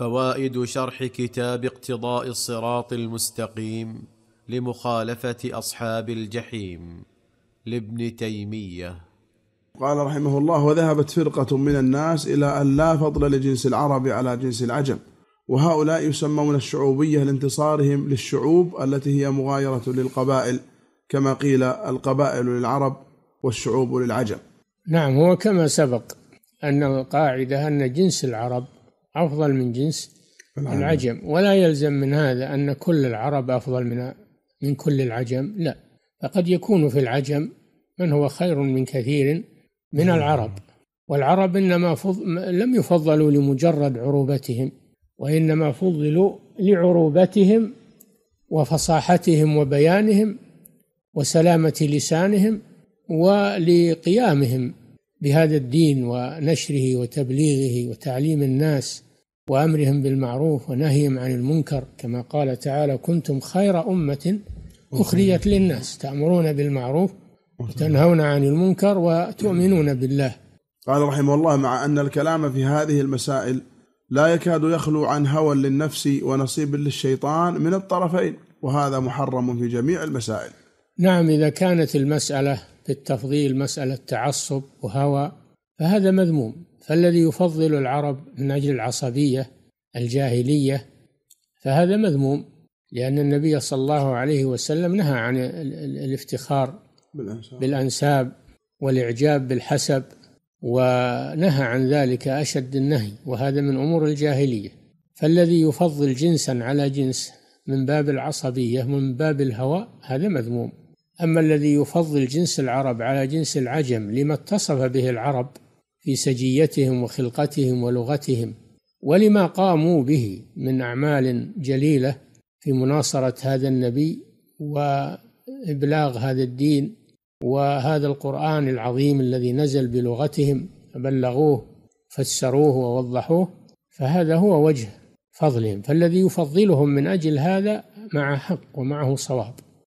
فوائد شرح كتاب اقتضاء الصراط المستقيم لمخالفه اصحاب الجحيم لابن تيميه قال رحمه الله وذهبت فرقه من الناس الى ان لا فضل لجنس العرب على جنس العجم وهؤلاء يسمون الشعوبيه لانتصارهم للشعوب التي هي مغايره للقبائل كما قيل القبائل للعرب والشعوب للعجم نعم هو كما سبق ان القاعده ان جنس العرب أفضل من جنس العرب. نعم. العجم ولا يلزم من هذا أن كل العرب أفضل من من كل العجم لا فقد يكون في العجم من هو خير من كثير من نعم. العرب والعرب إنما فض... لم يفضلوا لمجرد عروبتهم وإنما فضلوا لعروبتهم وفصاحتهم وبيانهم وسلامة لسانهم ولقيامهم بهذا الدين ونشره وتبليغه وتعليم الناس وامرهم بالمعروف ونهيهم عن المنكر كما قال تعالى كنتم خير امه اخرجت للناس تامرون بالمعروف وتنهون عن المنكر وتؤمنون بالله قال رحمه الله مع ان الكلام في هذه المسائل لا يكاد يخلو عن هوى للنفس ونصيب للشيطان من الطرفين وهذا محرم في جميع المسائل نعم اذا كانت المساله في التفضيل مسألة تعصب وهوى فهذا مذموم فالذي يفضل العرب من أجل العصبية الجاهلية فهذا مذموم لأن النبي صلى الله عليه وسلم نهى عن الافتخار بالأنساب, بالأنساب والإعجاب بالحسب ونهى عن ذلك أشد النهي وهذا من أمور الجاهلية فالذي يفضل جنسا على جنس من باب العصبية من باب الهوى هذا مذموم أما الذي يفضل جنس العرب على جنس العجم لما اتصف به العرب في سجيتهم وخلقتهم ولغتهم ولما قاموا به من أعمال جليلة في مناصرة هذا النبي وإبلاغ هذا الدين وهذا القرآن العظيم الذي نزل بلغتهم بلغوه فسروه ووضحوه فهذا هو وجه فضلهم فالذي يفضلهم من أجل هذا مع حق ومعه صواب